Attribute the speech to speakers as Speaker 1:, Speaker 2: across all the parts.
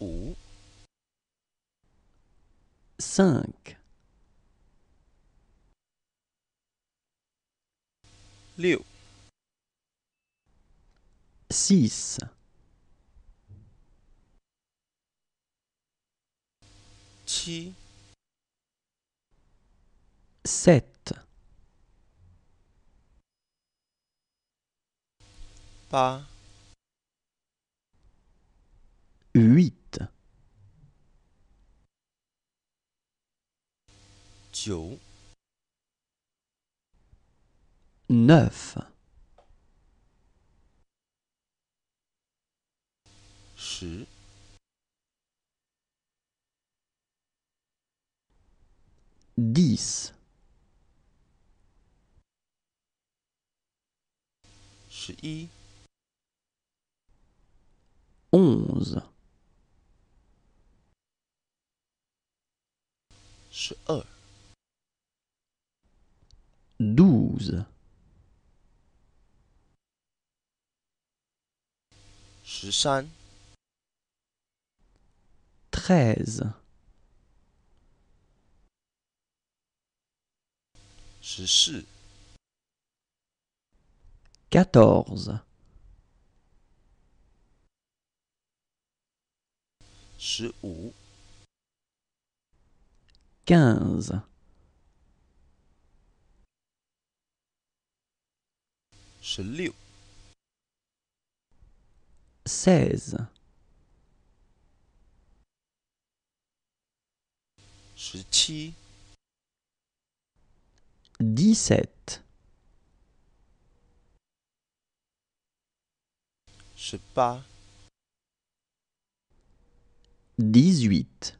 Speaker 1: 5 6
Speaker 2: 6
Speaker 3: 7
Speaker 1: 7
Speaker 2: 8 9 9 10
Speaker 3: 11
Speaker 1: Se. 12. Se.
Speaker 3: 13.
Speaker 2: Se.
Speaker 3: 14. 14.
Speaker 2: Se. 1.
Speaker 3: 15. Chaliu. 16.
Speaker 1: Chichi.
Speaker 3: 17.
Speaker 1: Je pas.
Speaker 3: 18.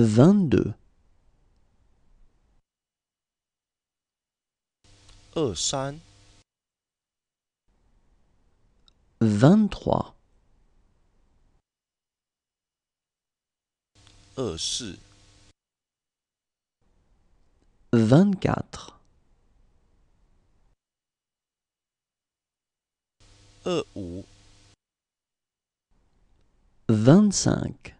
Speaker 3: 22
Speaker 1: 23 23
Speaker 3: 24 25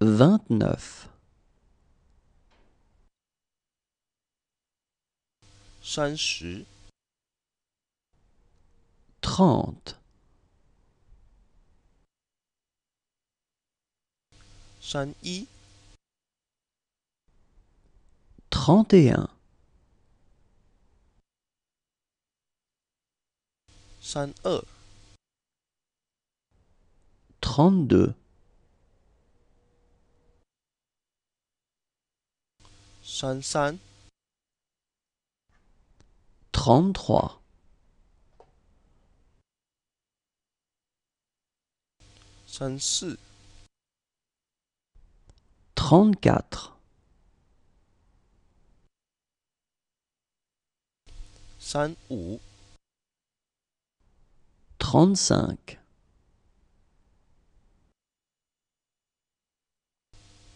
Speaker 3: 29
Speaker 1: 30 30
Speaker 3: 31 31 32 33 34
Speaker 1: 35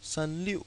Speaker 1: 36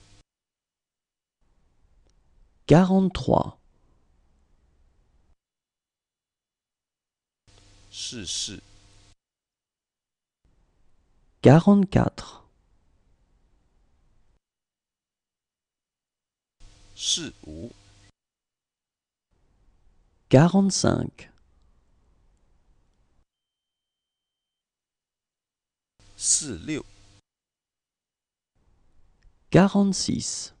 Speaker 3: 43 44 45 46 46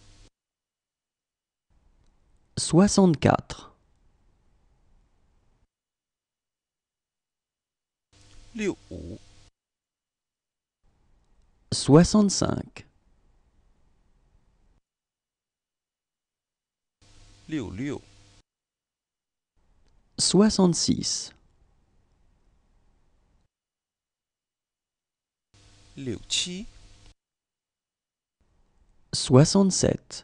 Speaker 3: soixante-quatre. Soixante-cinq. Soixante-six. Soixante-sept.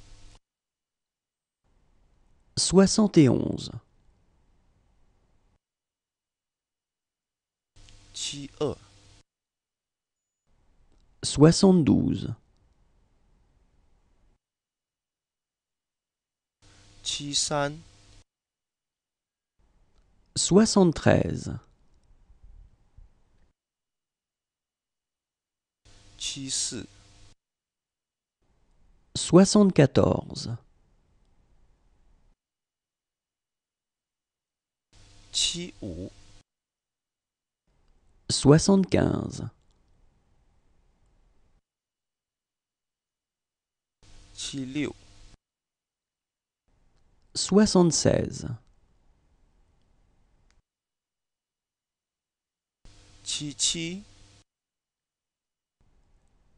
Speaker 3: 71 72
Speaker 1: 73
Speaker 3: 74
Speaker 2: 75
Speaker 3: 76 76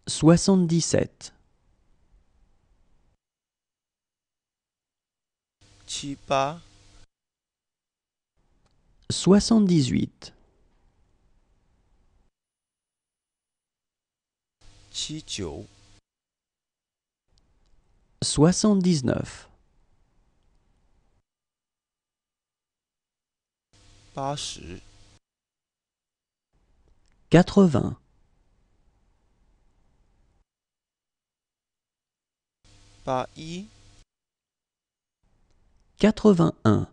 Speaker 3: 77
Speaker 1: 78
Speaker 3: 78 79
Speaker 1: 80
Speaker 3: 81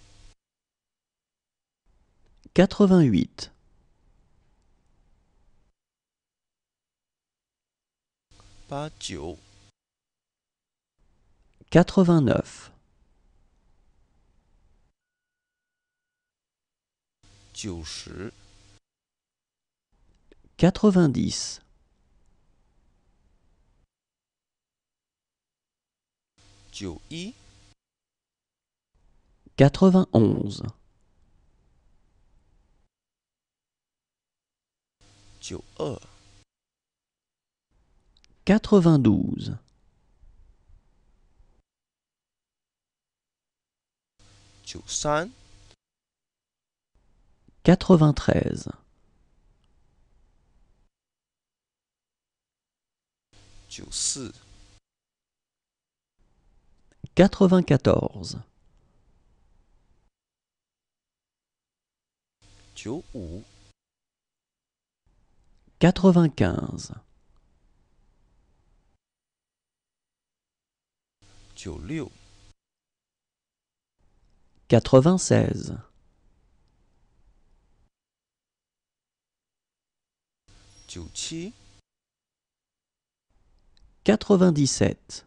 Speaker 3: 88
Speaker 2: 89
Speaker 3: 89 90 91 92 93 94
Speaker 2: 94
Speaker 3: 95 95 96 97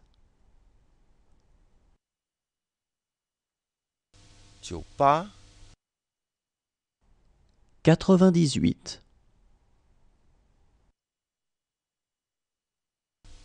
Speaker 3: 98